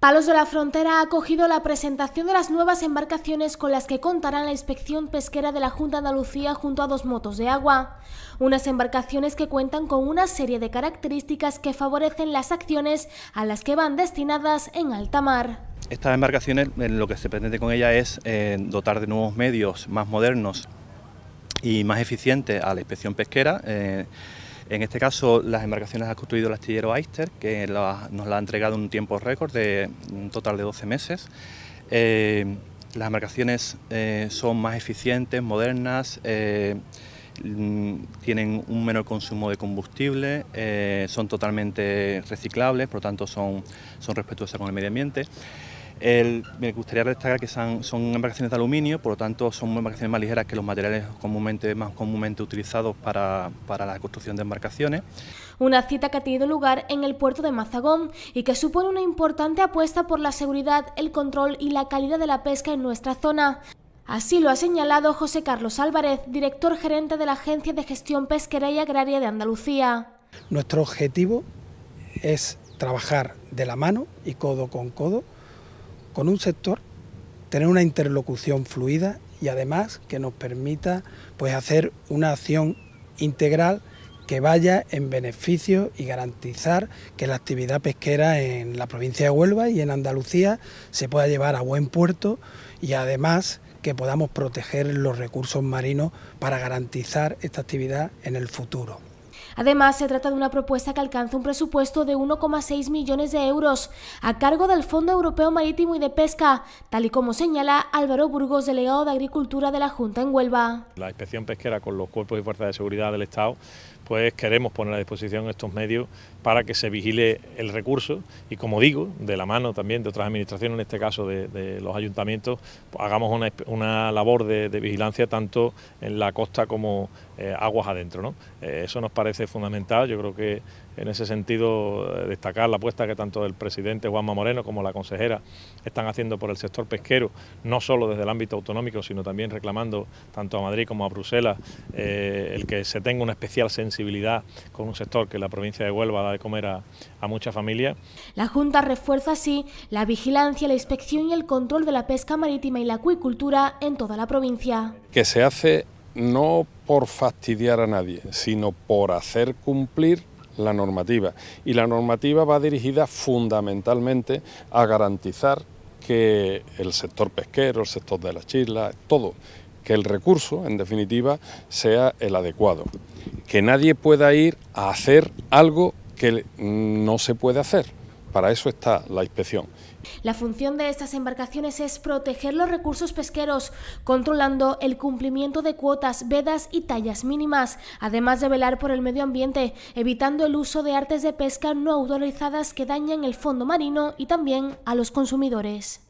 Palos de la Frontera ha acogido la presentación de las nuevas embarcaciones con las que contará la inspección pesquera de la Junta de Andalucía junto a dos motos de agua. Unas embarcaciones que cuentan con una serie de características que favorecen las acciones a las que van destinadas en alta mar. Estas embarcaciones lo que se pretende con ellas es eh, dotar de nuevos medios más modernos y más eficientes a la inspección pesquera. Eh, en este caso, las embarcaciones ha construido el astillero Aister, que nos la ha entregado en un tiempo récord de un total de 12 meses. Eh, las embarcaciones eh, son más eficientes, modernas, eh, tienen un menor consumo de combustible, son totalmente reciclables, por lo tanto son, son respetuosas con el medio ambiente me gustaría destacar que son, embarcaciones de aluminio, por lo tanto son embarcaciones más ligeras que los materiales comúnmente, más comúnmente utilizados para, para la construcción de embarcaciones. Una cita que ha tenido lugar en el puerto de Mazagón y que supone una importante apuesta por la seguridad, el control y la calidad de la pesca en nuestra zona. Así lo ha señalado José Carlos Álvarez, director gerente de la Agencia de Gestión Pesquera y Agraria de Andalucía. Nuestro objetivo es trabajar de la mano y codo con codo con un sector, tener una interlocución fluida y además que nos permita pues, hacer una acción integral que vaya en beneficio y garantizar que la actividad pesquera en la provincia de Huelva y en Andalucía se pueda llevar a buen puerto y además que podamos proteger los recursos marinos para garantizar esta actividad en el futuro. Además, se trata de una propuesta que alcanza un presupuesto de 1,6 millones de euros a cargo del Fondo Europeo Marítimo y de Pesca, tal y como señala Álvaro Burgos, delegado de Agricultura de la Junta en Huelva. La inspección pesquera con los cuerpos y fuerzas de seguridad del Estado pues queremos poner a disposición estos medios para que se vigile el recurso y como digo, de la mano también de otras administraciones, en este caso de, los ayuntamientos, pues, hagamos una, labor de, vigilancia tanto en la costa como eh, aguas adentro. ¿no? Eh, eso nos parece fundamental. Yo creo que en ese sentido eh, destacar la apuesta que tanto el presidente Juanma Moreno como la consejera están haciendo por el sector pesquero, no solo desde el ámbito autonómico, sino también reclamando tanto a Madrid como a Bruselas eh, el que se tenga una especial sensibilidad con un sector que la provincia de Huelva da de comer a, muchas familias. La Junta refuerza así la vigilancia, la inspección y el control de la pesca marítima y la acuicultura en toda la provincia. Que se hace no por fastidiar a nadie, sino por hacer cumplir la normativa. Y la normativa va dirigida fundamentalmente a garantizar que el sector pesquero, el sector de las islas, todo, que el recurso, en definitiva, sea el adecuado. Que nadie pueda ir a hacer algo que no se puede hacer. Para eso está la inspección. La función de estas embarcaciones es proteger los recursos pesqueros, controlando el cumplimiento de cuotas, vedas y tallas mínimas, además de velar por el medio ambiente, evitando el uso de artes de pesca no autorizadas que dañan el fondo marino y también a los consumidores.